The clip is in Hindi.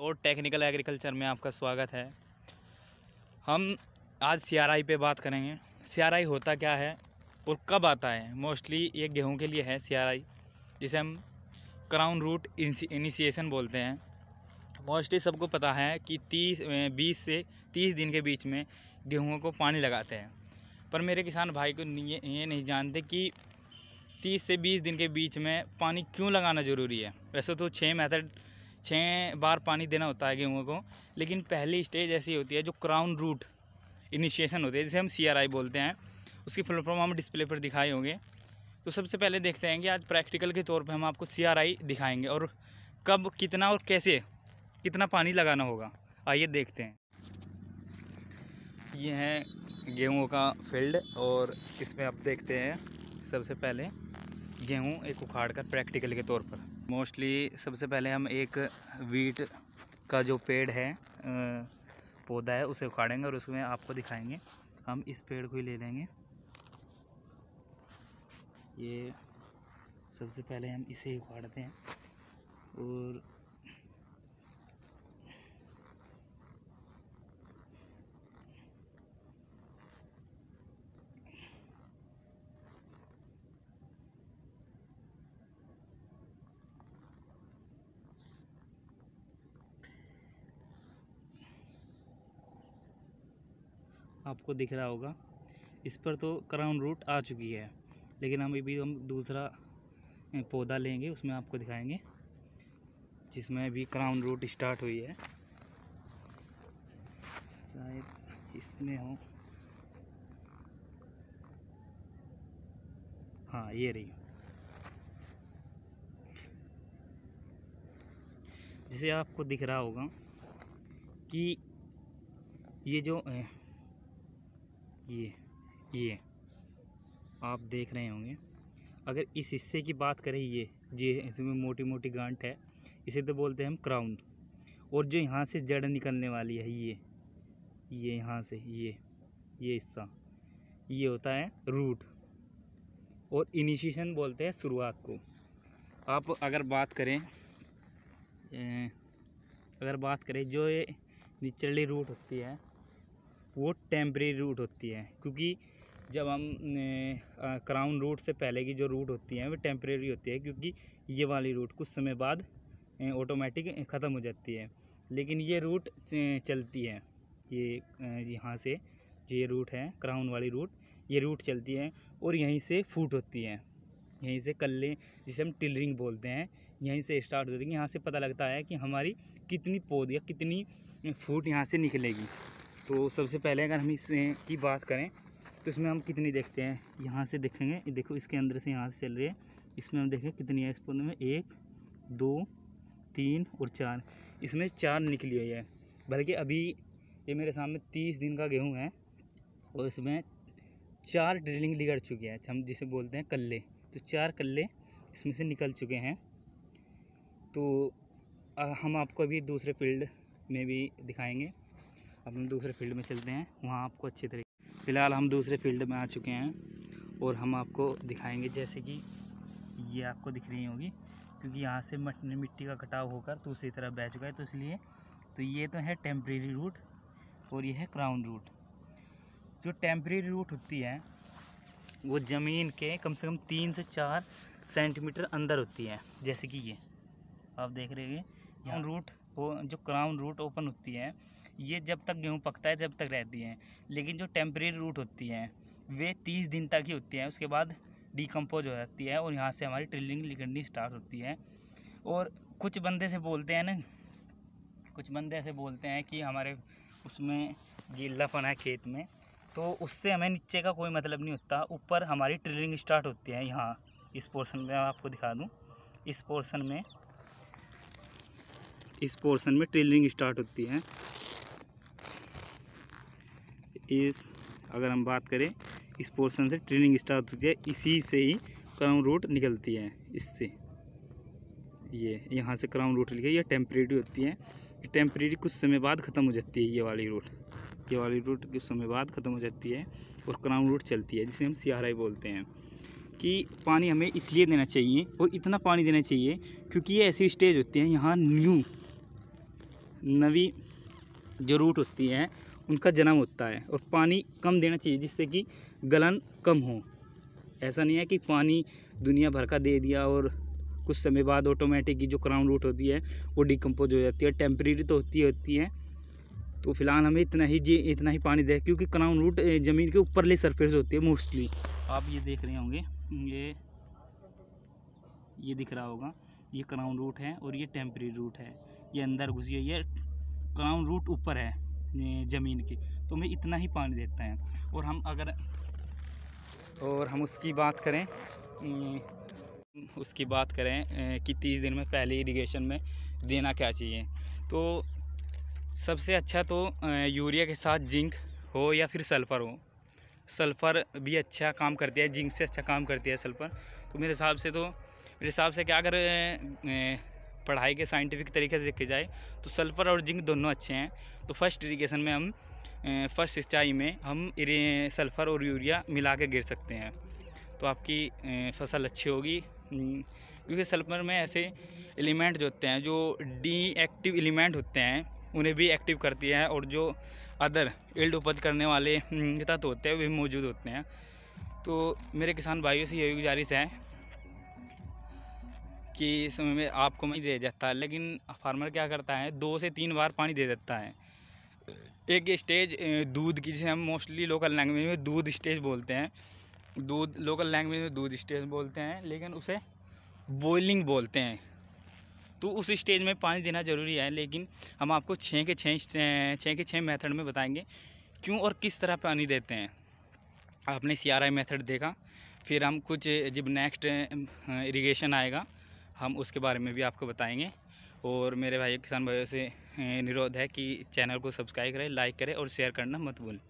तो टेक्निकल एग्रीकल्चर में आपका स्वागत है हम आज सी पे बात करेंगे सी होता क्या है और कब आता है मोस्टली ये गेहूं के लिए है सी जिसे हम क्राउन रूट इनिशिएशन बोलते हैं मोस्टली सबको पता है कि तीस बीस से तीस दिन के बीच में गेहूँ को पानी लगाते हैं पर मेरे किसान भाई को ये, नहीं जानते कि तीस से बीस दिन के बीच में पानी क्यों लगाना ज़रूरी है वैसे तो छः मैथड छः बार पानी देना होता है गेहूँ को लेकिन पहली स्टेज ऐसी होती है जो क्राउन रूट इनिशिएशन होती है जिसे हम सी बोलते हैं उसकी फुल फॉर्म हम डिस्प्ले पर दिखाए होंगे तो सबसे पहले देखते हैं कि आज प्रैक्टिकल के तौर पर हम आपको सी दिखाएंगे और कब कितना और कैसे कितना पानी लगाना होगा आइए देखते हैं ये है गेहूं का फील्ड और इसमें आप देखते हैं सबसे पहले गेहूं एक उखाड़ कर प्रैक्टिकल के तौर पर मोस्टली सबसे पहले हम एक वीट का जो पेड़ है पौधा है उसे उखाड़ेंगे और उसमें आपको दिखाएंगे हम इस पेड़ को ही ले लेंगे ये सबसे पहले हम इसे ही उखाड़ते हैं और आपको दिख रहा होगा इस पर तो क्राउन रूट आ चुकी है लेकिन हम अभी हम दूसरा पौधा लेंगे उसमें आपको दिखाएंगे जिसमें अभी क्राउन रूट स्टार्ट हुई है शायद इसमें हो हाँ ये रही जैसे आपको दिख रहा होगा कि ये जो ये ये आप देख रहे होंगे अगर इस हिस्से की बात करें ये ये इसमें मोटी मोटी गांठ है इसे तो बोलते हैं हम क्राउन और जो यहाँ से जड़ निकलने वाली है ये ये यहाँ से ये ये हिस्सा ये होता है रूट और इनिशिएशन बोलते हैं शुरुआत को आप अगर बात करें अगर बात करें जो ये निचली रूट होती है वो टेम्प्रेरी रूट होती है क्योंकि जब हम क्राउन रूट से पहले की जो रूट होती है वो टेम्प्रेरी होती है क्योंकि ये वाली रूट कुछ समय बाद ऑटोमेटिक ख़त्म हो जाती है लेकिन ये रूट चलती है ये यहाँ से जो ये रूट है क्राउन वाली रूट ये रूट चलती है और यहीं से फूट होती है यहीं से कल्ले जिसे हम टिलरिंग बोलते हैं यहीं से स्टार्ट होती है यहाँ से पता लगता है कि हमारी कितनी पौधियाँ कितनी फूट यहाँ से निकलेगी तो सबसे पहले अगर हम इस की बात करें तो इसमें हम कितनी देखते हैं यहाँ से देखेंगे देखो इसके अंदर से यहाँ से चल रही है इसमें हम देखें कितनी है इस पौधे में एक दो तीन और चार इसमें चार निकली हुई है बल्कि अभी ये मेरे सामने तीस दिन का गेहूँ है और इसमें चार ड्रिलिंग निकल चुकी है हम जिसे बोलते हैं कल्ले तो चार कल्ले इसमें से निकल चुके हैं तो हम आपको अभी दूसरे फील्ड में भी दिखाएंगे हम दूसरे फील्ड में चलते हैं वहाँ आपको अच्छे तरीके फ़िलहाल हम दूसरे फील्ड में आ चुके हैं और हम आपको दिखाएंगे जैसे कि ये आपको दिख रही होगी क्योंकि यहाँ से मिट्टी का कटाव होकर दूसरी तरफ बह चुका है तो इसलिए तो ये तो है टेम्प्रेरी रूट और ये है क्राउन रूट जो टेम्प्रेरी रूट होती है वो ज़मीन के कम से कम तीन से चार सेंटीमीटर अंदर होती है जैसे कि ये आप देख रहे हैं यहाँ रूट वो जो क्राउन रूट ओपन होती है ये जब तक गेहूँ पकता है जब तक रहती हैं लेकिन जो टेम्प्रेरी रूट होती हैं वे तीस दिन तक ही होती हैं उसके बाद डिकम्पोज हो जाती है और यहाँ से हमारी ट्रिलिंग निकलनी स्टार्ट होती है और कुछ बंदे से बोलते हैं न कुछ बंदे ऐसे बोलते हैं कि हमारे उसमें गीलापन है खेत में तो उससे हमें नीचे का कोई मतलब नहीं होता ऊपर हमारी ट्रिलिंग स्टार्ट होती है यहाँ इस पोर्शन में आपको दिखा दूँ इस पोर्शन में इस पोर्शन में ट्रिलिंग स्टार्ट होती है इस अगर हम बात करें इस पोर्शन से ट्रेनिंग स्टार्ट होती है इसी से ही क्राउन रूट निकलती है इससे ये यहाँ से क्राउन रूट निकल ये टेम्परेरी होती है ये टेम्परेरी कुछ समय बाद ख़त्म हो जाती है ये वाली रूट ये वाली रूट कुछ समय बाद ख़त्म हो जाती है और क्राउन रूट चलती है जिसे हम सियाराई बोलते हैं कि पानी हमें इसलिए देना चाहिए और इतना पानी देना चाहिए क्योंकि ये ऐसी स्टेज होती है यहाँ न्यू नवी जो रूट होती है उनका जन्म होता है और पानी कम देना चाहिए जिससे कि गलन कम हो ऐसा नहीं है कि पानी दुनिया भर का दे दिया और कुछ समय बाद ऑटोमेटिक जो क्राउन रूट होती है वो डिकम्पोज हो जाती है टेम्प्रेरी तो होती होती है तो फिलहाल हमें इतना ही जी इतना ही पानी दे क्योंकि क्राउन रूट ज़मीन के ऊपर ले सरफेस होती है मोस्टली आप ये देख रहे होंगे ये ये दिख रहा होगा ये क्राउन रूट है और ये टेम्प्रेरी रूट है ये अंदर घुसी हुई है क्राउन रूट ऊपर है ज़मीन की तो हमें इतना ही पानी देता है और हम अगर और हम उसकी बात करें उसकी बात करें कि तीस दिन में पहले इरीगेशन में देना क्या चाहिए तो सबसे अच्छा तो यूरिया के साथ जिंक हो या फिर सल्फ़र हो सल्फ़र भी अच्छा काम करती है जिंक से अच्छा काम करती है सल्फ़र तो मेरे हिसाब से तो मेरे हिसाब से क्या अगर पढ़ाई के साइंटिफिक तरीके से देखे जाए तो सल्फ़र और जिंक दोनों अच्छे हैं तो फर्स्ट इरीगेशन में हम फर्स्ट सिंचाई में हम सल्फ़र और यूरिया मिला के गिर सकते हैं तो आपकी फसल अच्छी होगी क्योंकि सल्फर में ऐसे एलिमेंट जो होते हैं जो डी एक्टिव एलिमेंट होते हैं उन्हें भी एक्टिव करती है और जो अदर इल्ड उपज करने वाले तत्व होते हैं वे मौजूद होते हैं तो मेरे किसान भाइयों से यही गुजारिश है कि समय में आपको नहीं दे जाता है लेकिन फार्मर क्या करता है दो से तीन बार पानी दे देता है एक स्टेज दूध की जिसे हम मोस्टली लोकल लैंग्वेज में दूध स्टेज बोलते हैं दूध लोकल लैंग्वेज में दूध स्टेज बोलते हैं लेकिन उसे बॉइलिंग बोलते हैं तो उस स्टेज में पानी देना ज़रूरी है लेकिन हम आपको छः के छः छः के छः मेथड में बताएंगे क्यों और किस तरह पानी देते हैं आपने सी मेथड देखा फिर हम कुछ जब नेक्स्ट इरिगेशन आएगा हम उसके बारे में भी आपको बताएंगे और मेरे भाई किसान भाइयों से निरोध है कि चैनल को सब्सक्राइब करें लाइक करें और शेयर करना मत भूलें